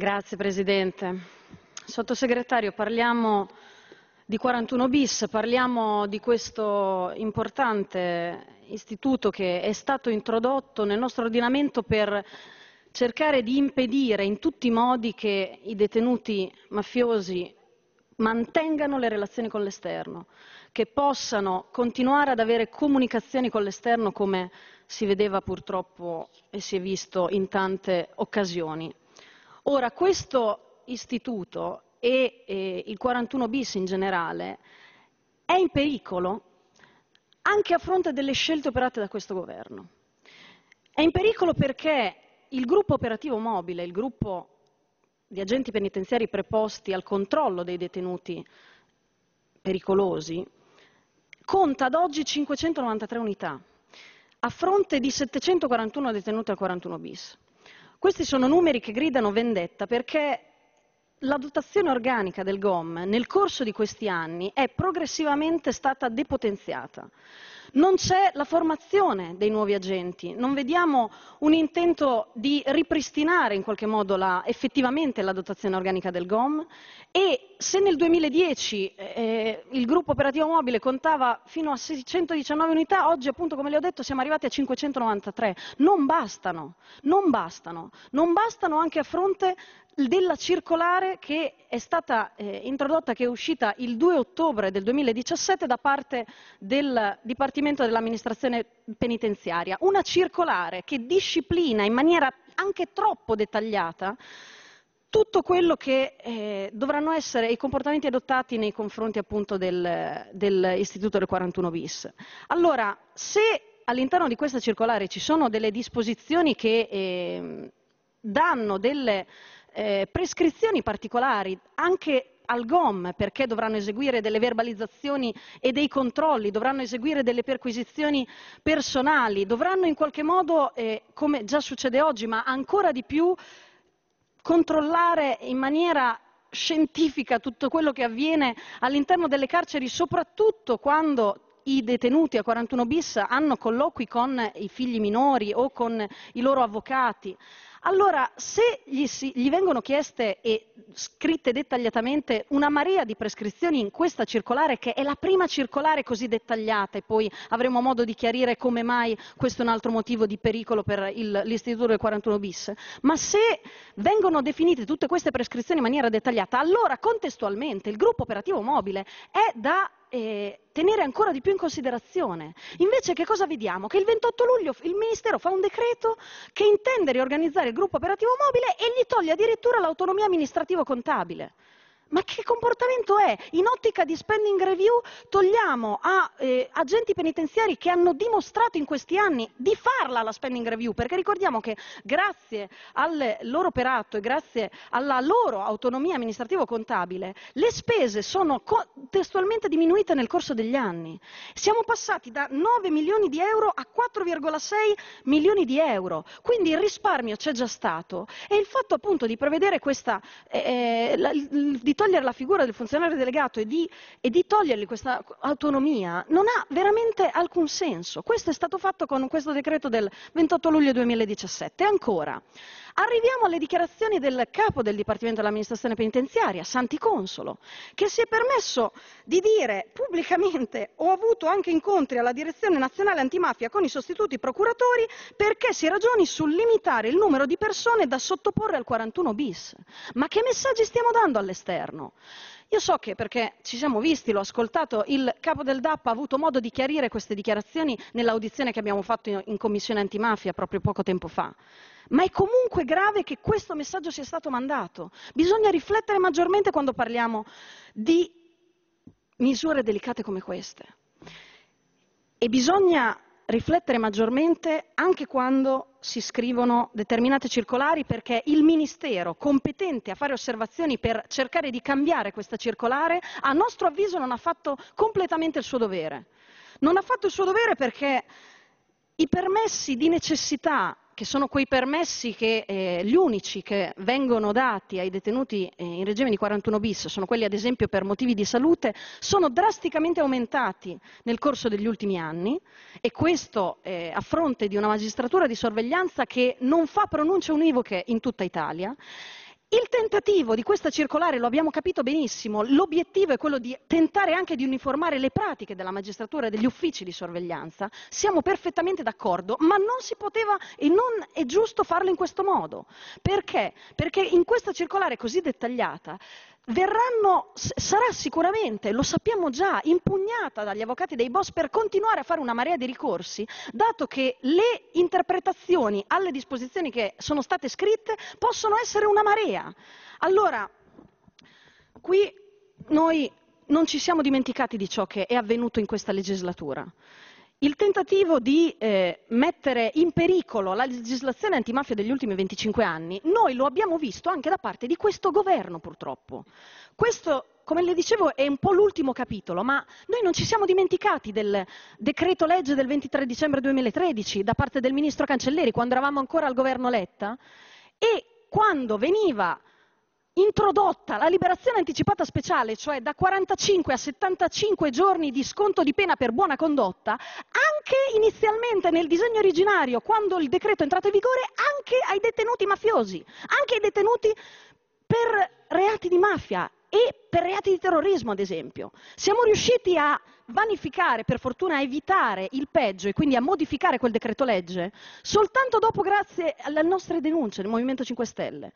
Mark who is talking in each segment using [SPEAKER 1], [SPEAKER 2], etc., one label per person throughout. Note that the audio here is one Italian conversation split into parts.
[SPEAKER 1] Grazie Presidente. Sottosegretario, parliamo di 41 bis, parliamo di questo importante istituto che è stato introdotto nel nostro ordinamento per cercare di impedire in tutti i modi che i detenuti mafiosi mantengano le relazioni con l'esterno, che possano continuare ad avere comunicazioni con l'esterno come si vedeva purtroppo e si è visto in tante occasioni. Ora, questo istituto e eh, il 41 bis in generale è in pericolo anche a fronte delle scelte operate da questo governo. È in pericolo perché il gruppo operativo mobile, il gruppo di agenti penitenziari preposti al controllo dei detenuti pericolosi, conta ad oggi 593 unità, a fronte di 741 detenuti al 41 bis. Questi sono numeri che gridano vendetta perché la dotazione organica del GOM nel corso di questi anni è progressivamente stata depotenziata. Non c'è la formazione dei nuovi agenti, non vediamo un intento di ripristinare in qualche modo la, effettivamente la dotazione organica del GOM e se nel 2010 eh, eh, il gruppo operativo mobile contava fino a 619 unità, oggi appunto come le ho detto siamo arrivati a 593. Non bastano, non bastano, non bastano anche a fronte della circolare che è stata eh, introdotta, che è uscita il 2 ottobre del 2017 da parte del Dipartimento dell'amministrazione penitenziaria. Una circolare che disciplina in maniera anche troppo dettagliata tutto quello che eh, dovranno essere i comportamenti adottati nei confronti appunto dell'istituto del, del 41 bis. Allora, se all'interno di questa circolare ci sono delle disposizioni che eh, danno delle eh, prescrizioni particolari anche al GOM perché dovranno eseguire delle verbalizzazioni e dei controlli, dovranno eseguire delle perquisizioni personali, dovranno in qualche modo, eh, come già succede oggi, ma ancora di più, controllare in maniera scientifica tutto quello che avviene all'interno delle carceri, soprattutto quando i detenuti a 41 bis hanno colloqui con i figli minori o con i loro avvocati. Allora, se gli, si, gli, vengono chieste e scritte dettagliatamente una marea di prescrizioni in questa circolare, che è la prima circolare così dettagliata, e poi avremo modo di chiarire come mai questo è un altro motivo di pericolo per il, l'istituto del 41 bis, ma se vengono definite tutte queste prescrizioni in maniera dettagliata, allora contestualmente il gruppo operativo mobile è da eh, tenere ancora di più in considerazione. Invece che cosa vediamo? Che il 28 luglio il Ministero fa un decreto che intende riorganizzare il gruppo operativo mobile e gli toglie addirittura l'autonomia amministrativo-contabile. Ma che comportamento è? In ottica di spending review togliamo a eh, agenti penitenziari che hanno dimostrato in questi anni di farla la spending review, perché ricordiamo che grazie al loro operato e grazie alla loro autonomia amministrativo-contabile le spese sono testualmente diminuite nel corso degli anni. Siamo passati da 9 milioni di euro a 4,6 milioni di euro, quindi il risparmio c'è già stato e il fatto appunto di prevedere questa... Eh, eh la, di togliere la figura del funzionario delegato e di, e di togliergli questa autonomia non ha veramente alcun senso. Questo è stato fatto con questo decreto del 28 luglio 2017. Ancora, Arriviamo alle dichiarazioni del capo del Dipartimento dell'amministrazione penitenziaria, Santi Consolo, che si è permesso di dire pubblicamente ho avuto anche incontri alla direzione nazionale antimafia con i sostituti procuratori perché si ragioni sul limitare il numero di persone da sottoporre al 41 bis. Ma che messaggi stiamo dando all'esterno? Io so che perché ci siamo visti, l'ho ascoltato, il capo del DAP ha avuto modo di chiarire queste dichiarazioni nell'audizione che abbiamo fatto in, in commissione antimafia proprio poco tempo fa. Ma è comunque grave che questo messaggio sia stato mandato. Bisogna riflettere maggiormente quando parliamo di misure delicate come queste. E bisogna riflettere maggiormente anche quando si scrivono determinate circolari perché il Ministero competente a fare osservazioni per cercare di cambiare questa circolare, a nostro avviso non ha fatto completamente il suo dovere. Non ha fatto il suo dovere perché i permessi di necessità che sono quei permessi che eh, gli unici che vengono dati ai detenuti eh, in regime di 41 bis, sono quelli ad esempio per motivi di salute, sono drasticamente aumentati nel corso degli ultimi anni e questo eh, a fronte di una magistratura di sorveglianza che non fa pronunce univoche in tutta Italia il tentativo di questa circolare, lo abbiamo capito benissimo, l'obiettivo è quello di tentare anche di uniformare le pratiche della magistratura e degli uffici di sorveglianza. Siamo perfettamente d'accordo, ma non si poteva e non è giusto farlo in questo modo. Perché? Perché in questa circolare così dettagliata verranno, sarà sicuramente, lo sappiamo già, impugnata dagli avvocati dei boss per continuare a fare una marea di ricorsi, dato che le interpretazioni alle disposizioni che sono state scritte possono essere una marea. Allora, qui noi non ci siamo dimenticati di ciò che è avvenuto in questa legislatura il tentativo di eh, mettere in pericolo la legislazione antimafia degli ultimi 25 anni, noi lo abbiamo visto anche da parte di questo governo purtroppo. Questo, come le dicevo, è un po' l'ultimo capitolo, ma noi non ci siamo dimenticati del decreto legge del 23 dicembre 2013 da parte del ministro Cancelleri, quando eravamo ancora al governo Letta, e quando veniva introdotta la liberazione anticipata speciale, cioè da 45 a 75 giorni di sconto di pena per buona condotta, anche inizialmente nel disegno originario, quando il decreto è entrato in vigore, anche ai detenuti mafiosi, anche ai detenuti per reati di mafia e per reati di terrorismo, ad esempio. Siamo riusciti a vanificare, per fortuna a evitare il peggio e quindi a modificare quel decreto legge, soltanto dopo grazie alle nostre denunce del Movimento 5 Stelle.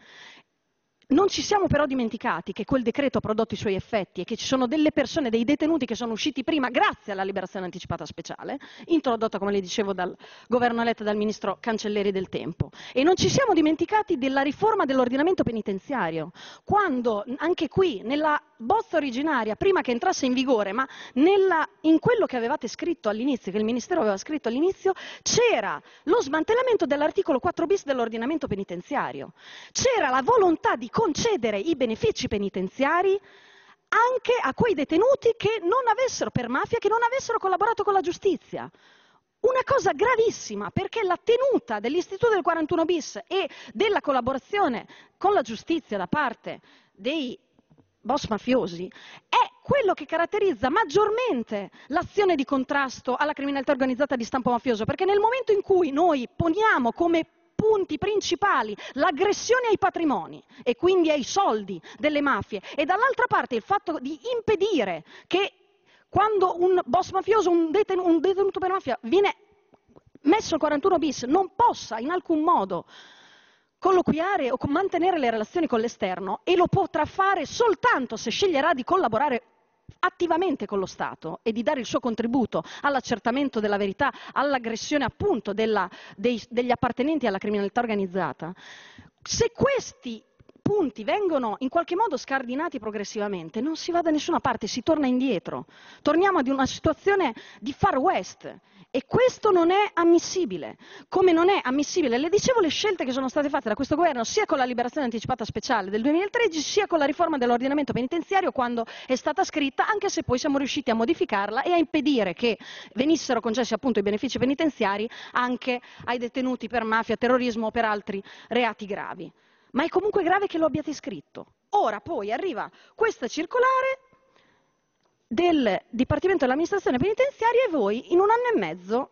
[SPEAKER 1] Non ci siamo però dimenticati che quel decreto ha prodotto i suoi effetti e che ci sono delle persone, dei detenuti che sono usciti prima grazie alla liberazione anticipata speciale, introdotta, come le dicevo, dal governo eletto dal ministro Cancelleri del tempo. E non ci siamo dimenticati della riforma dell'ordinamento penitenziario, quando anche qui, nella bozza originaria, prima che entrasse in vigore, ma nella, in quello che avevate scritto all'inizio, che il Ministero aveva scritto all'inizio, c'era lo smantellamento dell'articolo 4 bis dell'ordinamento penitenziario, c'era la volontà di concedere i benefici penitenziari anche a quei detenuti che non avessero, per mafia, che non avessero collaborato con la giustizia. Una cosa gravissima perché la tenuta dell'istituto del 41 bis e della collaborazione con la giustizia da parte dei boss mafiosi, è quello che caratterizza maggiormente l'azione di contrasto alla criminalità organizzata di stampo mafioso, perché nel momento in cui noi poniamo come punti principali l'aggressione ai patrimoni e quindi ai soldi delle mafie e dall'altra parte il fatto di impedire che quando un boss mafioso, un, deten- un detenuto per mafia viene messo al 41 bis non possa in alcun modo colloquiare o mantenere le relazioni con l'esterno e lo potrà fare soltanto se sceglierà di collaborare attivamente con lo Stato e di dare il suo contributo all'accertamento della verità, all'aggressione appunto della, dei, degli appartenenti alla criminalità organizzata, se questi punti vengono in qualche modo scardinati progressivamente, non si va da nessuna parte, si torna indietro. Torniamo ad una situazione di far west e questo non è ammissibile. Come non è ammissibile, le dicevo, le scelte che sono state fatte da questo governo sia con la liberazione anticipata speciale del 2013 sia con la riforma dell'ordinamento penitenziario quando è stata scritta, anche se poi siamo riusciti a modificarla e a impedire che venissero concessi appunto i benefici penitenziari anche ai detenuti per mafia, terrorismo o per altri reati gravi ma è comunque grave che lo abbiate scritto. Ora poi arriva questa circolare del Dipartimento dell'amministrazione penitenziaria e voi in un anno e mezzo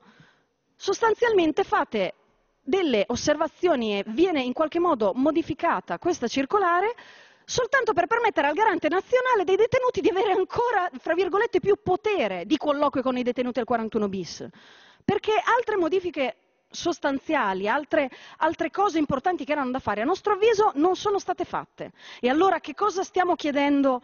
[SPEAKER 1] sostanzialmente fate delle osservazioni e viene in qualche modo modificata questa circolare soltanto per permettere al garante nazionale dei detenuti di avere ancora, fra virgolette, più potere di colloquio con i detenuti al 41 bis. Perché altre modifiche sostanziali, altre, altre, cose importanti che erano da fare, a nostro avviso non sono state fatte. E allora che cosa stiamo chiedendo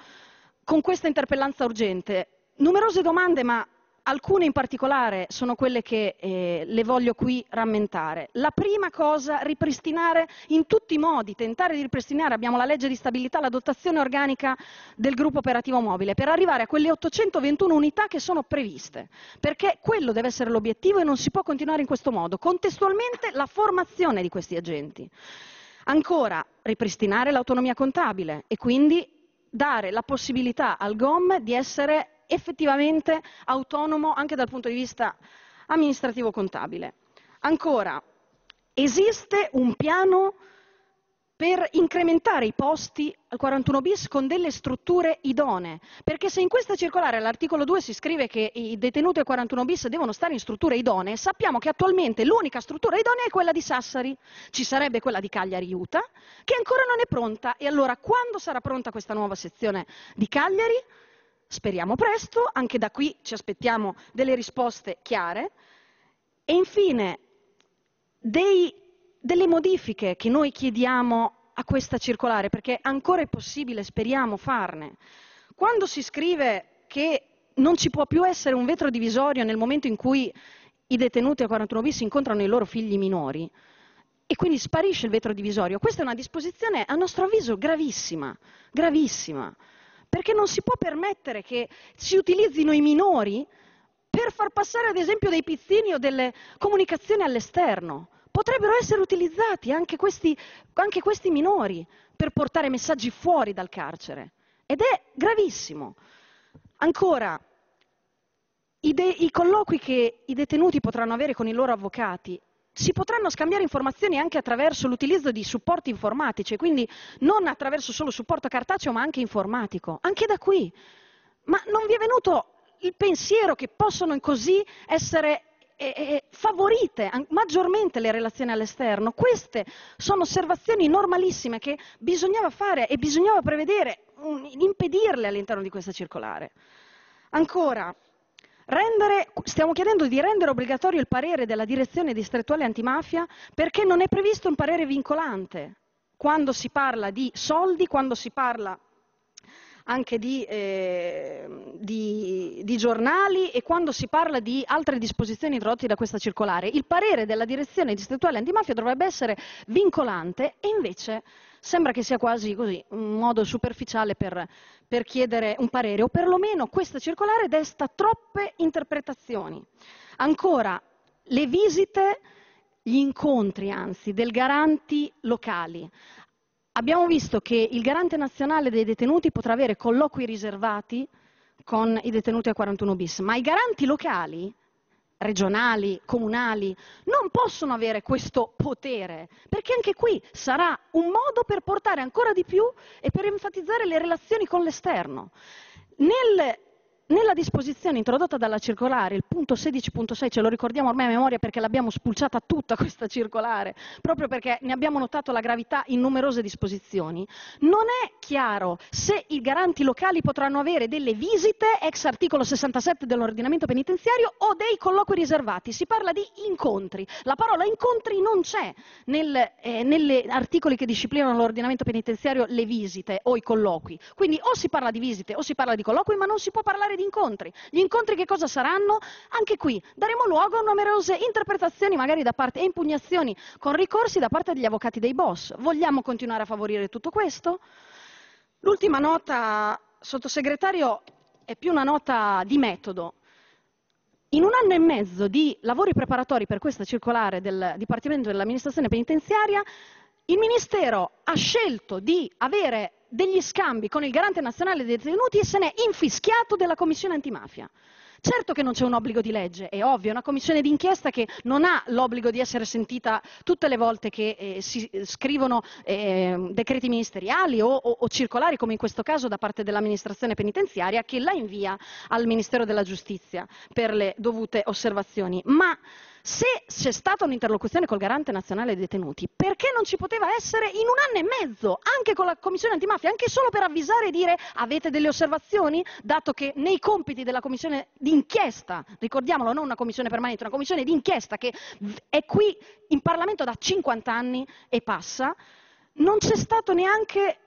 [SPEAKER 1] con questa interpellanza urgente? Numerose domande, ma Alcune in particolare sono quelle che eh, le voglio qui rammentare. La prima cosa, ripristinare in tutti i modi, tentare di ripristinare, abbiamo la legge di stabilità, la dotazione organica del gruppo operativo mobile, per arrivare a quelle 821 unità che sono previste, perché quello deve essere l'obiettivo e non si può continuare in questo modo. Contestualmente la formazione di questi agenti. Ancora, ripristinare l'autonomia contabile e quindi dare la possibilità al GOM di essere effettivamente autonomo anche dal punto di vista amministrativo contabile. Ancora, esiste un piano per incrementare i posti al 41 bis con delle strutture idonee, perché se in questa circolare all'articolo 2 si scrive che i detenuti al 41 bis devono stare in strutture idonee, sappiamo che attualmente l'unica struttura idonea è quella di Sassari, ci sarebbe quella di Cagliari Iuta, che ancora non è pronta e allora quando sarà pronta questa nuova sezione di Cagliari? Speriamo presto, anche da qui ci aspettiamo delle risposte chiare. E infine, dei, delle modifiche che noi chiediamo a questa circolare, perché ancora è possibile, speriamo, farne. Quando si scrive che non ci può più essere un vetro divisorio nel momento in cui i detenuti a 41 bis incontrano i loro figli minori, e quindi sparisce il vetro divisorio, questa è una disposizione, a nostro avviso, gravissima, gravissima perché non si può permettere che si utilizzino i minori per far passare ad esempio dei pizzini o delle comunicazioni all'esterno. Potrebbero essere utilizzati anche questi, anche questi minori per portare messaggi fuori dal carcere ed è gravissimo. Ancora, i, de- i colloqui che i detenuti potranno avere con i loro avvocati si potranno scambiare informazioni anche attraverso l'utilizzo di supporti informatici, quindi non attraverso solo supporto cartaceo ma anche informatico, anche da qui. Ma non vi è venuto il pensiero che possono così essere e, favorite maggiormente le relazioni all'esterno. Queste sono osservazioni normalissime che bisognava fare e bisognava prevedere, impedirle all'interno di questa circolare. Ancora, Rendere, stiamo chiedendo di rendere obbligatorio il parere della direzione distrettuale antimafia perché non è previsto un parere vincolante quando si parla di soldi, quando si parla anche di, eh, di, di, giornali e quando si parla di altre disposizioni introdotte da questa circolare. Il parere della direzione distrettuale antimafia dovrebbe essere vincolante e invece sembra che sia quasi così, un modo superficiale per, per chiedere un parere, o perlomeno questa circolare desta troppe interpretazioni. Ancora, le visite, gli incontri anzi, del garanti locali. Abbiamo visto che il garante nazionale dei detenuti potrà avere colloqui riservati con i detenuti a 41 bis, ma i garanti locali regionali, comunali, non possono avere questo potere, perché anche qui sarà un modo per portare ancora di più e per enfatizzare le relazioni con l'esterno. Nel nella disposizione introdotta dalla circolare, il punto 16.6, ce lo ricordiamo ormai a memoria perché l'abbiamo spulciata tutta questa circolare, proprio perché ne abbiamo notato la gravità in numerose disposizioni, non è chiaro se i garanti locali potranno avere delle visite ex articolo 67 dell'ordinamento penitenziario o dei colloqui riservati. Si parla di incontri. La parola incontri non c'è nel, eh, negli articoli che disciplinano l'ordinamento penitenziario le visite o i colloqui. Quindi o si parla di visite o si parla di colloqui, ma non si può parlare di incontri. Gli incontri che cosa saranno? Anche qui daremo luogo a numerose interpretazioni magari da parte e impugnazioni con ricorsi da parte degli avvocati dei boss. Vogliamo continuare a favorire tutto questo? L'ultima nota, sottosegretario, è più una nota di metodo. In un anno e mezzo di lavori preparatori per questa circolare del Dipartimento dell'amministrazione penitenziaria il Ministero ha scelto di avere degli scambi con il garante nazionale dei detenuti e se n'è infischiato della commissione antimafia. Certo che non c'è un obbligo di legge, è ovvio, è una commissione d'inchiesta che non ha l'obbligo di essere sentita tutte le volte che eh, si eh, scrivono eh, decreti ministeriali o, o, o, circolari, come in questo caso da parte dell'amministrazione penitenziaria, che la invia al Ministero della Giustizia per le dovute osservazioni. Ma se c'è stata un'interlocuzione col garante nazionale dei detenuti, perché non ci poteva essere in un anno e mezzo, anche con la Commissione antimafia, anche solo per avvisare e dire avete delle osservazioni, dato che nei compiti della Commissione d'inchiesta, ricordiamolo, non una Commissione permanente, una Commissione d'inchiesta che è qui in Parlamento da 50 anni e passa, non c'è stato neanche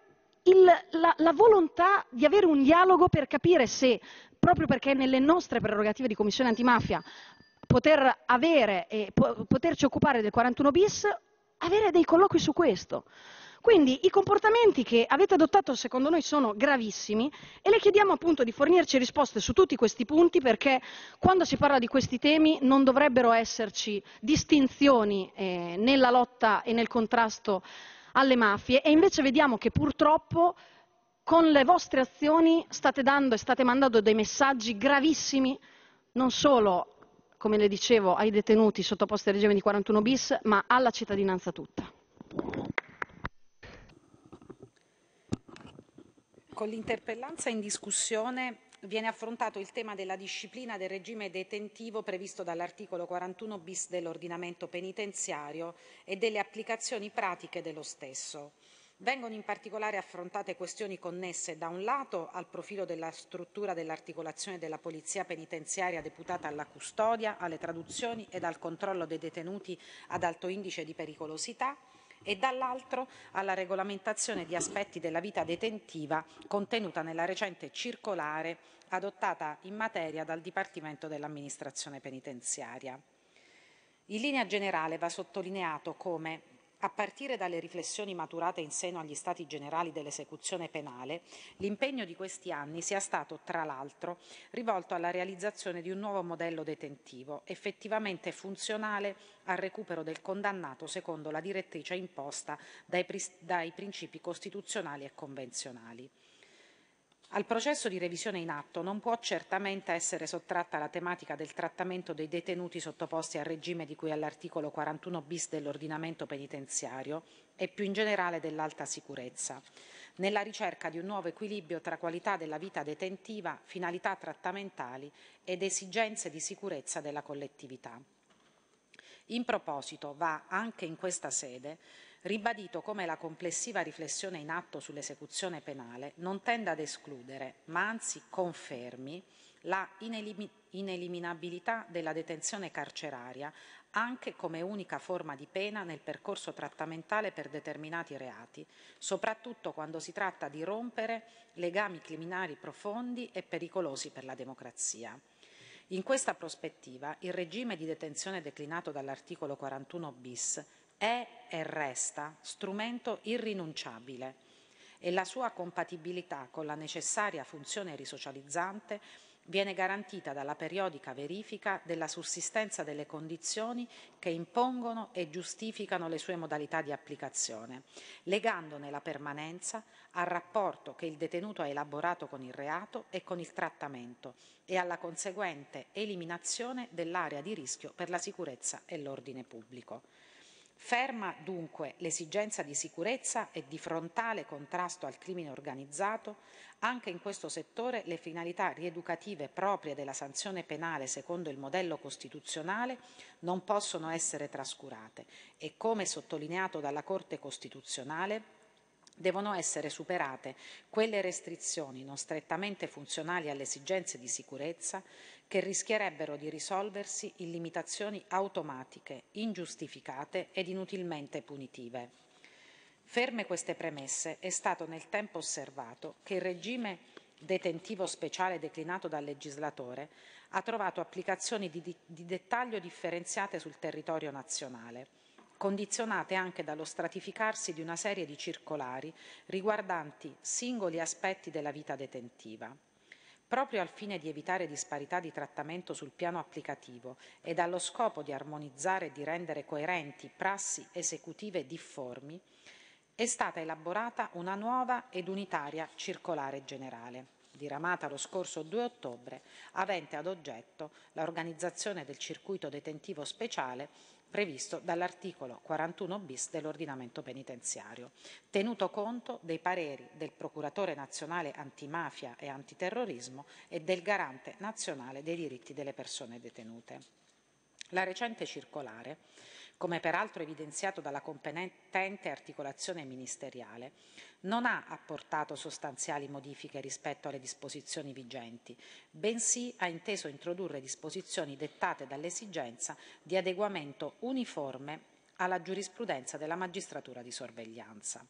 [SPEAKER 1] il, la, la volontà di avere un dialogo per capire se, proprio perché nelle nostre prerogative di Commissione antimafia poter avere e po- poterci occupare del 41 bis, avere dei colloqui su questo. Quindi i comportamenti che avete adottato secondo noi sono gravissimi e le chiediamo appunto di fornirci risposte su tutti questi punti perché quando si parla di questi temi non dovrebbero esserci distinzioni eh, nella lotta e nel contrasto alle mafie e invece vediamo che purtroppo con le vostre azioni state dando e state mandando dei messaggi gravissimi non solo come le dicevo, ai detenuti sottoposti al regime di 41 bis, ma alla cittadinanza tutta.
[SPEAKER 2] Con l'interpellanza in discussione viene affrontato il tema della disciplina del regime detentivo previsto dall'articolo 41 bis dell'ordinamento penitenziario e delle applicazioni pratiche dello stesso. Vengono in particolare affrontate questioni connesse da un lato al profilo della struttura dell'articolazione della polizia penitenziaria deputata alla custodia, alle traduzioni ed al controllo dei detenuti ad alto indice di pericolosità e dall'altro alla regolamentazione di aspetti della vita detentiva contenuta nella recente circolare adottata in materia dal Dipartimento dell'amministrazione penitenziaria. In linea generale va sottolineato come a partire dalle riflessioni maturate in seno agli Stati Generali dell'esecuzione penale, l'impegno di questi anni sia stato, tra l'altro, rivolto alla realizzazione di un nuovo modello detentivo, effettivamente funzionale al recupero del condannato secondo la direttrice imposta dai, dai principi costituzionali e convenzionali. Al processo di revisione in atto non può certamente essere sottratta la tematica del trattamento dei detenuti sottoposti al regime di cui all'articolo 41 bis dell'ordinamento penitenziario e più in generale dell'alta sicurezza, nella ricerca di un nuovo equilibrio tra qualità della vita detentiva, finalità trattamentali ed esigenze di sicurezza della collettività. In proposito va anche in questa sede ribadito come la complessiva riflessione in atto sull'esecuzione penale non tenda ad escludere, ma anzi confermi, la inelim- ineliminabilità della detenzione carceraria anche come unica forma di pena nel percorso trattamentale per determinati reati, soprattutto quando si tratta di rompere legami criminali profondi e pericolosi per la democrazia. In questa prospettiva, il regime di detenzione declinato dall'articolo 41 bis è e resta strumento irrinunciabile e la sua compatibilità con la necessaria funzione risocializzante viene garantita dalla periodica verifica della sussistenza delle condizioni che impongono e giustificano le sue modalità di applicazione, legandone la permanenza al rapporto che il detenuto ha elaborato con il reato e con il trattamento e alla conseguente eliminazione dell'area di rischio per la sicurezza e l'ordine pubblico. Ferma dunque l'esigenza di sicurezza e di frontale contrasto al crimine organizzato, anche in questo settore le finalità rieducative proprie della sanzione penale secondo il modello costituzionale non possono essere trascurate e, come sottolineato dalla Corte Costituzionale, devono essere superate quelle restrizioni non strettamente funzionali alle esigenze di sicurezza che rischierebbero di risolversi in limitazioni automatiche, ingiustificate ed inutilmente punitive. Ferme queste premesse, è stato nel tempo osservato che il regime detentivo speciale declinato dal legislatore ha trovato applicazioni di, di, di dettaglio differenziate sul territorio nazionale, condizionate anche dallo stratificarsi di una serie di circolari riguardanti singoli aspetti della vita detentiva proprio al fine di evitare disparità di trattamento sul piano applicativo ed allo scopo di armonizzare e di rendere coerenti prassi esecutive difformi, è stata elaborata una nuova ed unitaria circolare generale diramata lo scorso 2 ottobre, avente ad oggetto l'organizzazione del circuito detentivo speciale previsto dall'articolo 41 bis dell'ordinamento penitenziario, tenuto conto dei pareri del Procuratore nazionale antimafia e antiterrorismo e del Garante nazionale dei diritti delle persone detenute. La recente circolare come peraltro evidenziato dalla competente articolazione ministeriale, non ha apportato sostanziali modifiche rispetto alle disposizioni vigenti, bensì ha inteso introdurre disposizioni dettate dall'esigenza di adeguamento uniforme alla giurisprudenza della magistratura di sorveglianza.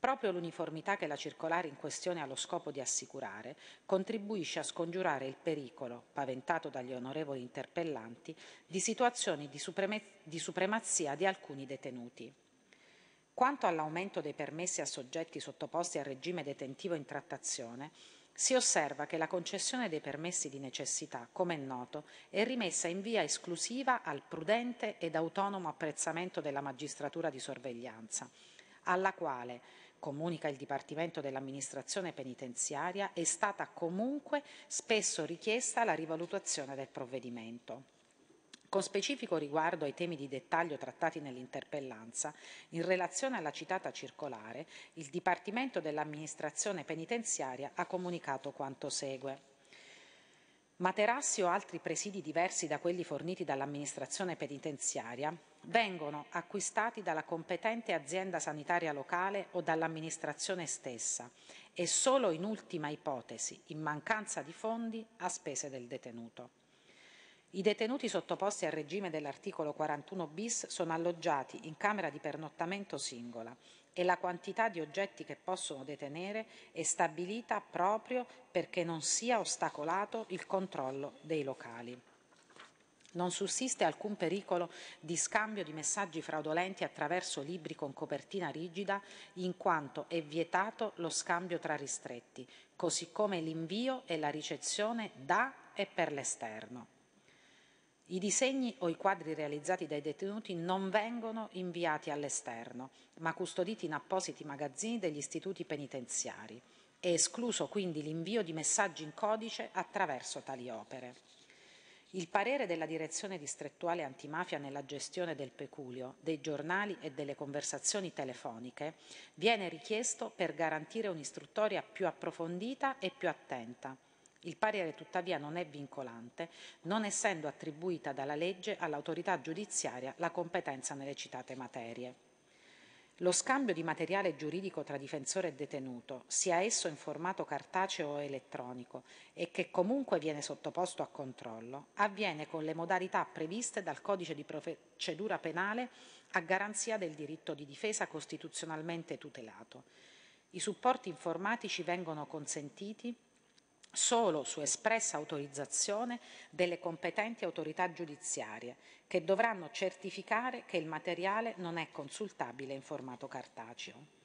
[SPEAKER 2] Proprio l'uniformità che la circolare in questione ha lo scopo di assicurare contribuisce a scongiurare il pericolo, paventato dagli onorevoli interpellanti, di situazioni di, supreme- di supremazia di alcuni detenuti. Quanto all'aumento dei permessi a soggetti sottoposti al regime detentivo in trattazione, si osserva che la concessione dei permessi di necessità, come è noto, è rimessa in via esclusiva al prudente ed autonomo apprezzamento della magistratura di sorveglianza, alla quale, comunica il Dipartimento dell'amministrazione penitenziaria, è stata comunque spesso richiesta la rivalutazione del provvedimento. Con specifico riguardo ai temi di dettaglio trattati nell'interpellanza, in relazione alla citata circolare, il Dipartimento dell'amministrazione penitenziaria ha comunicato quanto segue. Materassi o altri presidi diversi da quelli forniti dall'amministrazione penitenziaria vengono acquistati dalla competente azienda sanitaria locale o dall'amministrazione stessa e solo in ultima ipotesi, in mancanza di fondi, a spese del detenuto. I detenuti sottoposti al regime dell'articolo 41 bis sono alloggiati in camera di pernottamento singola e la quantità di oggetti che possono detenere è stabilita proprio perché non sia ostacolato il controllo dei locali. Non sussiste alcun pericolo di scambio di messaggi fraudolenti attraverso libri con copertina rigida, in quanto è vietato lo scambio tra ristretti, così come l'invio e la ricezione da e per l'esterno. I disegni o i quadri realizzati dai detenuti non vengono inviati all'esterno, ma custoditi in appositi magazzini degli istituti penitenziari. È escluso quindi l'invio di messaggi in codice attraverso tali opere. Il parere della direzione distrettuale antimafia nella gestione del peculio, dei giornali e delle conversazioni telefoniche viene richiesto per garantire un'istruttoria più approfondita e più attenta il parere tuttavia non è vincolante, non essendo attribuita dalla legge all'autorità giudiziaria la competenza nelle citate materie. Lo scambio di materiale giuridico tra difensore e detenuto, sia esso in formato cartaceo o elettronico, e che comunque viene sottoposto a controllo, avviene con le modalità previste dal codice di procedura penale a garanzia del diritto di difesa costituzionalmente tutelato. I supporti informatici vengono consentiti solo su espressa autorizzazione delle competenti autorità giudiziarie, che dovranno certificare che il materiale non è consultabile in formato cartaceo.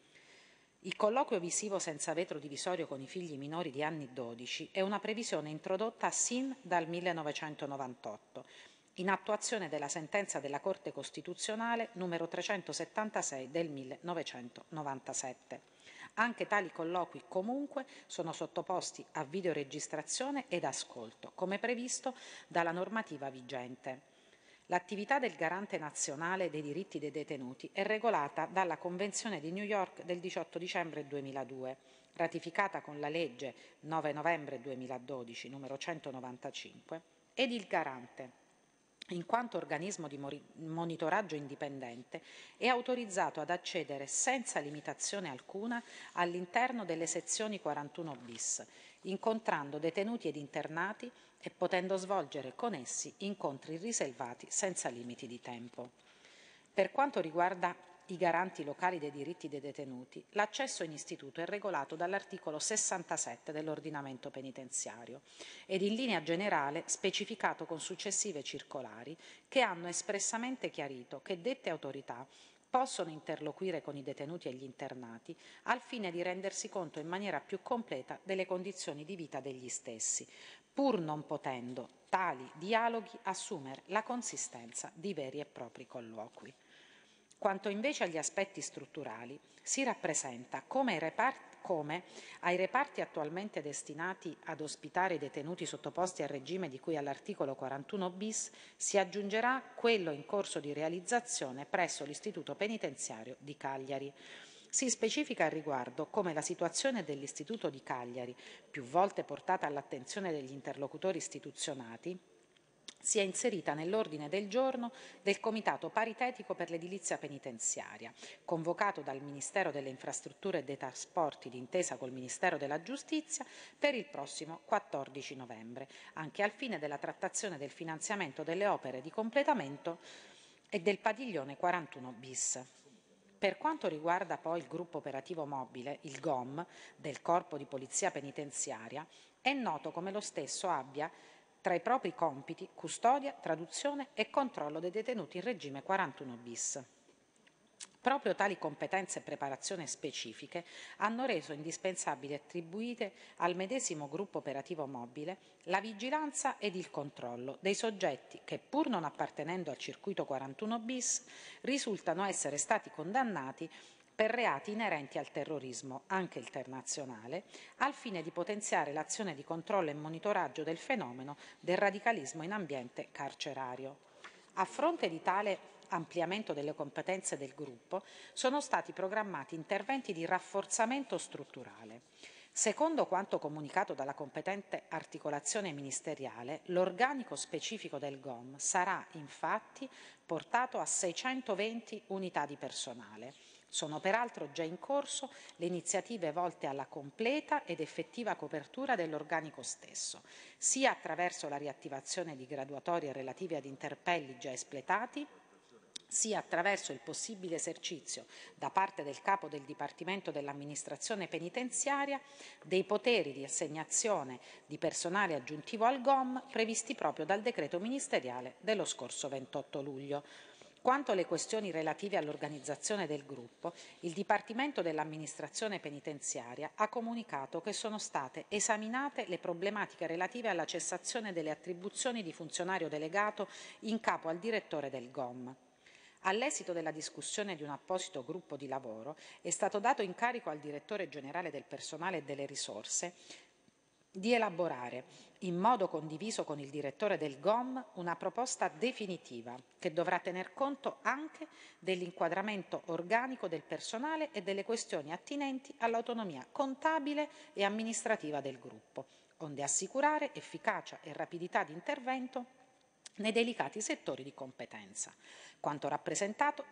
[SPEAKER 2] Il colloquio visivo senza vetro divisorio con i figli minori di anni 12 è una previsione introdotta sin dal 1998, in attuazione della sentenza della Corte Costituzionale numero 376 del 1997 anche tali colloqui comunque sono sottoposti a videoregistrazione ed ascolto, come previsto dalla normativa vigente. L'attività del Garante nazionale dei diritti dei detenuti è regolata dalla Convenzione di New York del 18 dicembre 2002, ratificata con la legge 9 novembre 2012 numero 195, ed il Garante in quanto organismo di monitoraggio indipendente, è autorizzato ad accedere senza limitazione alcuna all'interno delle sezioni 41 bis, incontrando detenuti ed internati e potendo svolgere con essi incontri riservati senza limiti di tempo. Per quanto riguarda i garanti locali dei diritti dei detenuti, l'accesso in istituto è regolato dall'articolo 67 dell'ordinamento penitenziario ed in linea generale specificato con successive circolari che hanno espressamente chiarito che dette autorità possono interloquire con i detenuti e gli internati al fine di rendersi conto in maniera più completa delle condizioni di vita degli stessi, pur non potendo tali dialoghi assumere la consistenza di veri e propri colloqui. Quanto invece agli aspetti strutturali, si rappresenta come ai reparti come ai reparti attualmente destinati ad ospitare i detenuti sottoposti al regime di cui all'articolo 41 bis si aggiungerà quello in corso di realizzazione presso l'Istituto Penitenziario di Cagliari. Si specifica al riguardo come la situazione dell'Istituto di Cagliari, più volte portata all'attenzione degli interlocutori istituzionati, si è inserita nell'ordine del giorno del Comitato paritetico per l'edilizia penitenziaria, convocato dal Ministero delle Infrastrutture e dei Trasporti d'intesa col Ministero della Giustizia per il prossimo 14 novembre, anche al fine della trattazione del finanziamento delle opere di completamento e del padiglione 41 bis. Per quanto riguarda poi il gruppo operativo mobile, il GOM, del Corpo di Polizia Penitenziaria, è noto come lo stesso abbia tra i propri compiti custodia, traduzione e controllo dei detenuti in regime 41 bis. Proprio tali competenze e preparazione specifiche hanno reso indispensabili attribuite al medesimo gruppo operativo mobile la vigilanza ed il controllo dei soggetti che, pur non appartenendo al circuito 41 bis, risultano essere stati condannati per reati inerenti al terrorismo, anche internazionale, al fine di potenziare l'azione di controllo e monitoraggio del fenomeno del radicalismo in ambiente carcerario. A fronte di tale ampliamento delle competenze del gruppo, sono stati programmati interventi di rafforzamento strutturale. Secondo quanto comunicato dalla competente articolazione ministeriale, l'organico specifico del GOM sarà infatti portato a 620 unità di personale, sono peraltro già in corso le iniziative volte alla completa ed effettiva copertura dell'organico stesso, sia attraverso la riattivazione di graduatorie relative ad interpelli già espletati, sia attraverso il possibile esercizio da parte del capo del Dipartimento dell'amministrazione penitenziaria dei poteri di assegnazione di personale aggiuntivo al GOM previsti proprio dal decreto ministeriale dello scorso 28 luglio. Quanto alle questioni relative all'organizzazione del gruppo, il Dipartimento dell'amministrazione penitenziaria ha comunicato che sono state esaminate le problematiche relative alla cessazione delle attribuzioni di funzionario delegato in capo al direttore del GOM. All'esito della discussione di un apposito gruppo di lavoro è stato dato incarico al direttore generale del personale e delle risorse di elaborare, in modo condiviso con il direttore del GOM, una proposta definitiva che dovrà tener conto anche dell'inquadramento organico del personale e delle questioni attinenti all'autonomia contabile e amministrativa del gruppo, onde assicurare efficacia e rapidità di intervento nei delicati settori di competenza. Quanto rappresentato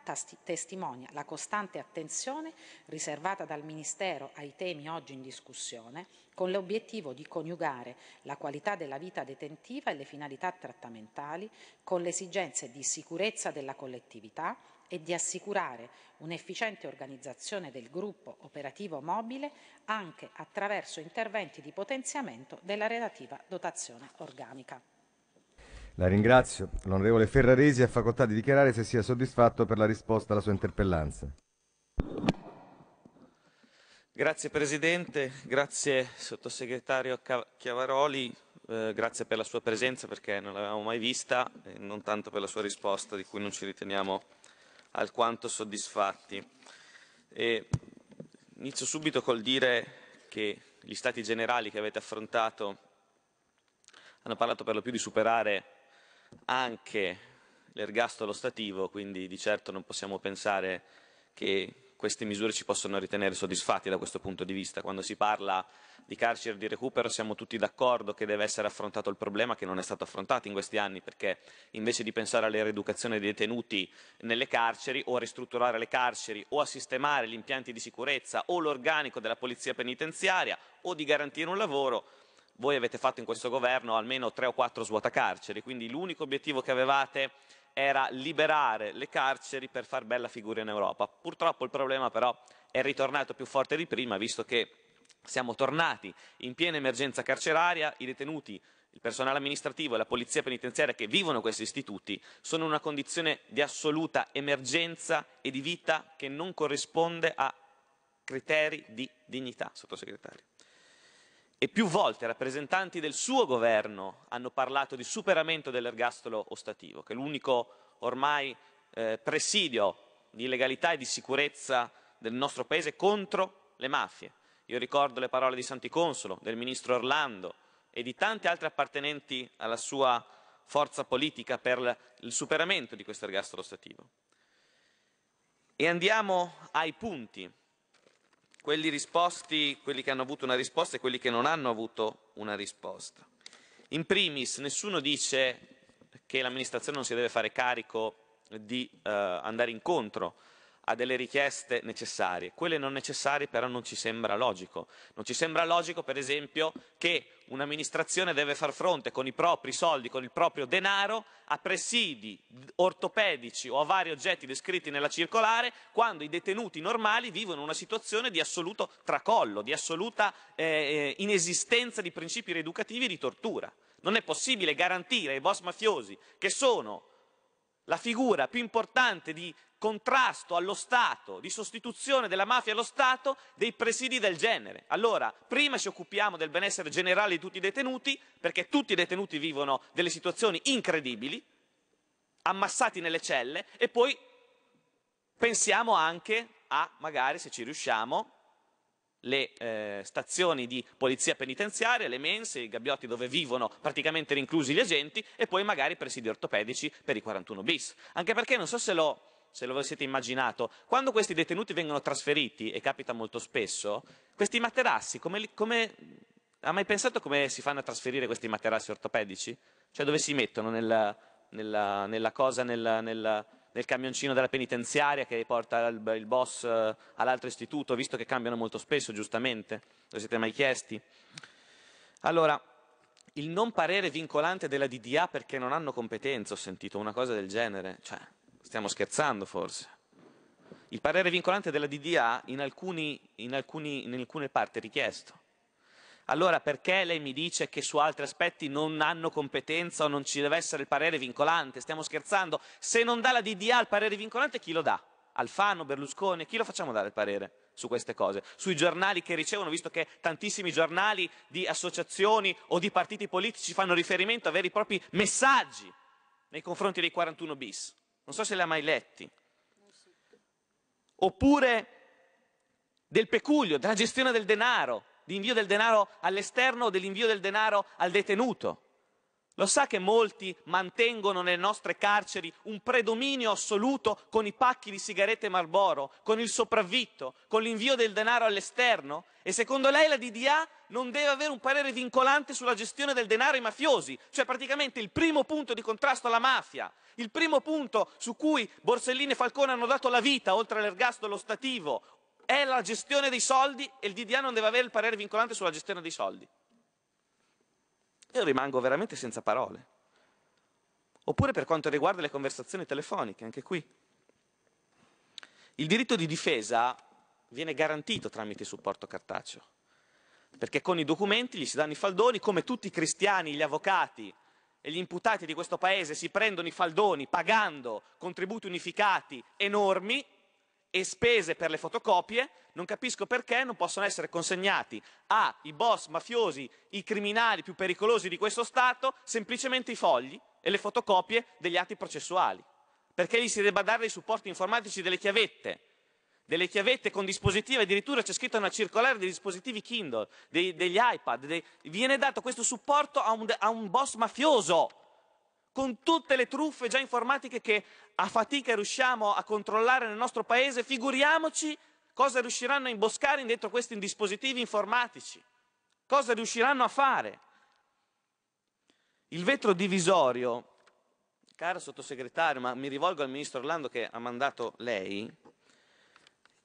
[SPEAKER 2] testimonia la costante attenzione riservata dal Ministero ai temi oggi in discussione, con l'obiettivo di coniugare la qualità della vita detentiva e le finalità trattamentali con le esigenze di sicurezza della collettività e di assicurare un'efficiente organizzazione del gruppo operativo mobile anche attraverso interventi di potenziamento della relativa dotazione organica.
[SPEAKER 3] La ringrazio. L'onorevole Ferraresi ha facoltà di dichiarare se sia soddisfatto per la risposta alla sua interpellanza. Grazie Presidente, grazie Sottosegretario Chiavaroli, eh, grazie per la sua presenza perché non l'avevamo mai vista e non tanto per la sua risposta di cui non ci riteniamo alquanto soddisfatti. E inizio subito col dire che gli stati generali che avete affrontato hanno parlato per lo più di superare anche l'ergastolo stativo, quindi di certo non possiamo pensare che queste misure ci possono ritenere soddisfatti da questo punto di vista. Quando si parla di carcere di recupero siamo tutti d'accordo che deve essere affrontato il problema che non è stato affrontato in questi anni perché invece di pensare alla rieducazione dei detenuti nelle carceri o a ristrutturare le carceri o a sistemare gli impianti di sicurezza o l'organico della polizia penitenziaria o di garantire un lavoro voi avete fatto in questo governo almeno tre o quattro svuotacarceri, quindi l'unico obiettivo che avevate era liberare le carceri per far bella figura in Europa. Purtroppo il problema però è ritornato più forte di prima, visto che siamo tornati in piena emergenza carceraria, i detenuti il personale amministrativo e la polizia penitenziaria che vivono questi istituti sono in una condizione di assoluta emergenza e di vita che non corrisponde a criteri di dignità, sottosegretario e più volte rappresentanti del suo governo hanno parlato di superamento dell'ergastolo ostativo, che è l'unico ormai eh, presidio di legalità e di sicurezza del nostro Paese contro le mafie. Io ricordo le parole di Santiconsolo, del ministro Orlando e di tanti altri appartenenti alla sua forza politica per il superamento di questo ergastolo ostativo. E andiamo ai punti quelli risposti, quelli che hanno avuto una risposta e quelli che non hanno avuto una risposta. In primis, nessuno dice che l'amministrazione non si deve fare carico di eh, andare incontro ha delle richieste necessarie, quelle non necessarie però non ci sembra logico. Non ci sembra logico, per esempio, che un'amministrazione deve far fronte con i propri soldi, con il proprio denaro, a presidi ortopedici o a vari oggetti descritti nella circolare, quando i detenuti normali vivono una situazione di assoluto tracollo, di assoluta eh, eh inesistenza di principi rieducativi e di tortura. Non è possibile garantire ai boss mafiosi, che sono la figura più importante di contrasto allo Stato, di sostituzione della mafia allo Stato, dei presidi del genere. Allora, prima ci occupiamo del benessere generale di tutti i detenuti, perché tutti i detenuti vivono delle situazioni incredibili, ammassati nelle celle, e poi pensiamo anche a, magari, se ci riusciamo, le eh, stazioni di polizia penitenziaria, le mense, i gabbiotti dove vivono praticamente rinclusi gli agenti e poi magari i presidi ortopedici per i 41 bis. Anche perché non so se lo se lo avessete immaginato, quando questi detenuti vengono trasferiti, e capita molto spesso, questi materassi, come, come, ha mai pensato come si fanno a trasferire questi materassi ortopedici? Cioè dove si mettono nella, nella, nella cosa, nella, nel camioncino della penitenziaria che porta il, il boss eh, all'altro istituto, visto che cambiano molto spesso, giustamente? Lo siete mai chiesti? Allora, il non parere vincolante della DDA perché non hanno competenze, ho sentito una cosa del genere, cioè stiamo scherzando forse. Il parere vincolante della DDA in, alcuni, in, alcuni, in alcune parti è richiesto. Allora perché lei mi dice che su altri aspetti non hanno competenza o non ci deve essere il parere vincolante? Stiamo scherzando. Se non dà la DDA il parere vincolante, chi lo dà? Alfano, Berlusconi, chi lo facciamo dare il parere su queste cose? Sui giornali che ricevono, visto che tantissimi giornali di associazioni o di partiti politici fanno riferimento a veri e propri messaggi nei confronti dei 41 bis non so se li ha mai letti, oppure del peculio, della gestione del denaro, l'invio del denaro all'esterno o dell'invio del denaro al detenuto. Lo sa che molti mantengono nelle nostre carceri un predominio assoluto con i pacchi di sigarette Marlboro, con il sopravvitto, con l'invio del denaro all'esterno? E secondo lei la DDA non deve avere un parere vincolante sulla gestione del denaro ai mafiosi, cioè praticamente il primo punto di contrasto alla mafia, il primo punto su cui Borsellino e Falcone hanno dato la vita, oltre all'ergastolo stativo, è la gestione dei soldi e il DDA non deve avere il parere vincolante sulla gestione dei soldi. Io rimango veramente senza parole. Oppure per quanto riguarda le conversazioni telefoniche, anche qui. Il diritto di difesa viene garantito tramite il supporto cartaceo, perché con i documenti gli si danno i faldoni, come tutti i cristiani, gli avvocati e gli imputati di questo Paese si prendono i faldoni pagando contributi unificati enormi e spese per le fotocopie, non capisco perché non possono essere consegnati ai boss mafiosi, i criminali più pericolosi di questo Stato, semplicemente i fogli e le fotocopie degli atti processuali. Perché gli si debba dare dei supporti informatici delle chiavette, delle chiavette con dispositivi, addirittura c'è scritto una circolare dei dispositivi Kindle, dei, degli iPad, dei, viene dato questo supporto a un, a un boss mafioso con tutte le truffe già informatiche che a fatica riusciamo a controllare nel nostro paese, figuriamoci cosa riusciranno a imboscare dentro questi dispositivi informatici, cosa riusciranno a fare. Il vetro divisorio, caro sottosegretario, ma mi rivolgo al ministro Orlando che ha mandato lei,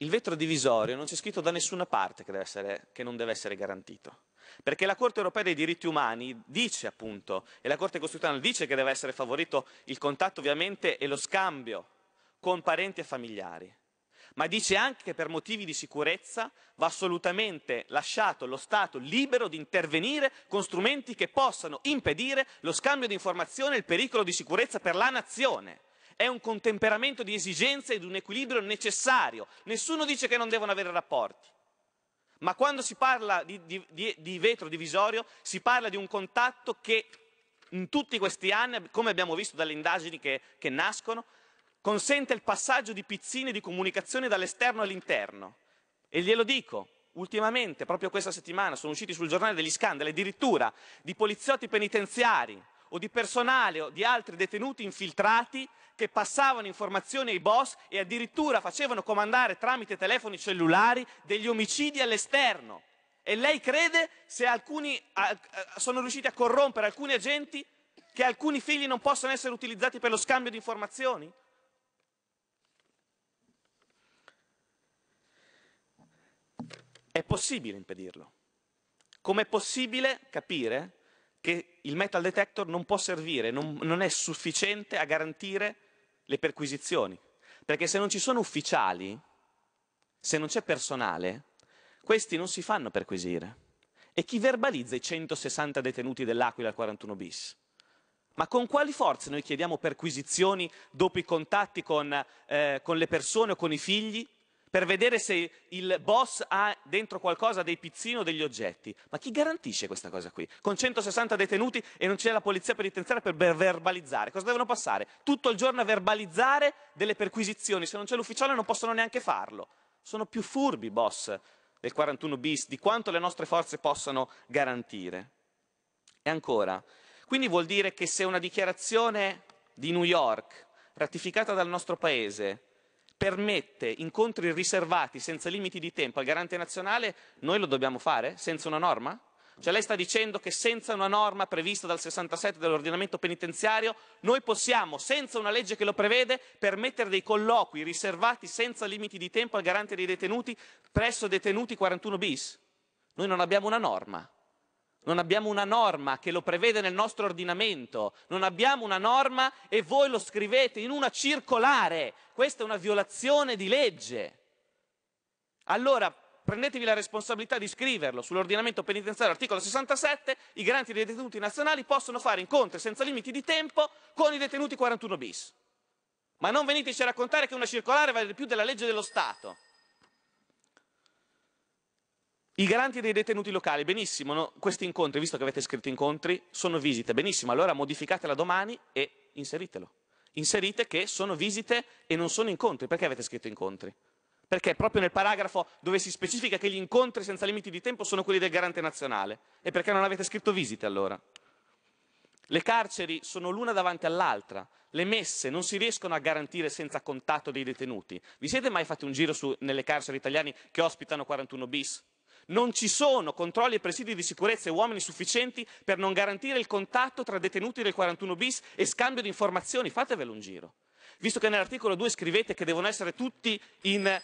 [SPEAKER 3] il vetro divisorio non c'è scritto da nessuna parte che, essere, che non deve essere garantito. Perché la Corte europea dei diritti umani dice appunto, e la Corte costituzionale dice che deve essere favorito il contatto ovviamente e lo scambio con parenti e familiari, ma dice anche che per motivi di sicurezza va assolutamente lasciato lo Stato libero di intervenire con strumenti che possano impedire lo scambio di informazioni e il pericolo di sicurezza per la nazione è un contemperamento di esigenze ed un equilibrio necessario. Nessuno dice che non devono avere rapporti. Ma quando si parla di, di, di, vetro divisorio, si parla di un contatto che in tutti questi anni, come abbiamo visto dalle indagini che, che nascono, consente il passaggio di pizzine di comunicazione dall'esterno all'interno. E glielo dico, ultimamente, proprio questa settimana, sono usciti sul giornale degli scandali addirittura di poliziotti penitenziari o di personale o di altri detenuti infiltrati che passavano informazioni ai boss e addirittura facevano comandare tramite telefoni cellulari degli omicidi all'esterno. E lei crede se alcuni sono riusciti a corrompere alcuni agenti che alcuni figli non possono essere utilizzati per lo scambio di informazioni? È possibile impedirlo. Com'è possibile capire che il metal detector non può servire, non, non è sufficiente a garantire le perquisizioni. Perché se non ci sono ufficiali, se non c'è personale, questi non si fanno perquisire. E chi verbalizza i 160 detenuti dell'Aquila al 41 bis? Ma con quali forze noi chiediamo perquisizioni dopo i contatti con, eh, con le persone o con i figli per vedere se il boss ha dentro qualcosa dei pizzini o degli oggetti. Ma chi garantisce questa cosa qui? Con 160 detenuti e non c'è la polizia penitenziaria per verbalizzare. Cosa devono passare? Tutto il giorno a verbalizzare delle perquisizioni. Se non c'è l'ufficiale non possono neanche farlo. Sono più furbi, boss, del 41 bis di quanto le nostre forze possano garantire. E ancora, quindi vuol dire che se una dichiarazione di New York, ratificata dal nostro Paese, permette incontri riservati senza limiti di tempo al garante nazionale, noi lo dobbiamo fare senza una norma? Cioè lei sta dicendo che senza una norma prevista dal 67 dell'ordinamento penitenziario noi possiamo, senza una legge che lo prevede, permettere dei colloqui riservati senza limiti di tempo al garante dei detenuti presso detenuti 41 bis. Noi non abbiamo una norma. Non abbiamo una norma che lo prevede nel nostro ordinamento, non abbiamo una norma e voi lo scrivete in una circolare. Questa è una violazione di legge. Allora prendetevi la responsabilità di scriverlo sull'ordinamento penitenziario, articolo 67, i garanti dei detenuti nazionali possono fare incontri senza limiti di tempo con i detenuti 41 bis. Ma non veniteci a raccontare che una circolare vale più della legge dello Stato. I garanti dei detenuti locali, benissimo, no? questi incontri, visto che avete scritto incontri, sono visite, benissimo, allora modificatela domani e inseritelo. Inserite che sono visite e non sono incontri, perché avete scritto incontri? Perché proprio nel paragrafo dove si specifica che gli incontri senza limiti di tempo sono quelli del garante nazionale, e perché non avete scritto visite allora? Le carceri sono l'una davanti all'altra, le messe non si riescono a garantire senza contatto dei detenuti. Vi siete mai fatti un giro su, nelle carceri italiane che ospitano 41 bis? Non ci sono controlli e presidi di sicurezza e uomini sufficienti per non garantire il contatto tra detenuti del 41 bis e scambio di informazioni. Fatevelo un giro. Visto che nell'articolo 2 scrivete che devono essere tutti in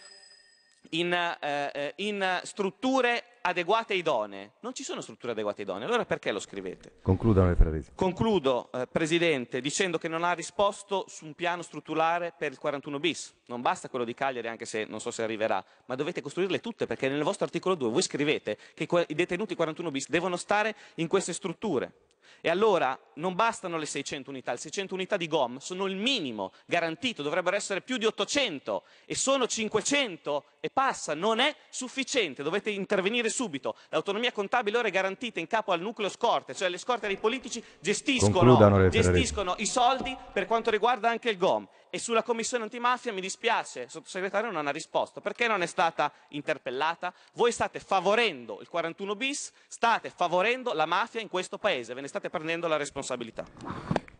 [SPEAKER 3] in, eh, eh, in, strutture adeguate e idonee. Non ci sono strutture adeguate e idonee, allora perché lo scrivete? Concludo, Concludo eh, Presidente, dicendo che non ha risposto su un piano strutturale per il 41 bis. Non basta quello di Cagliari, anche se non so se arriverà, ma dovete costruirle tutte, perché nel vostro articolo 2 voi scrivete che i detenuti 41 bis devono stare in queste strutture. E allora non bastano le 600 unità, le 600 unità di GOM sono il minimo garantito, dovrebbero essere più di 800 e sono 500 e passa, non è sufficiente, dovete intervenire subito. L'autonomia contabile ora è garantita in capo al nucleo scorte, cioè le scorte dei politici gestiscono, gestiscono i soldi per quanto riguarda anche il GOM. E sulla commissione antimafia mi dispiace, il sottosegretario non ha risposto. Perché non è stata interpellata? Voi state favorendo il 41 bis, state favorendo la mafia in questo paese, ve ne state prendendo la responsabilità.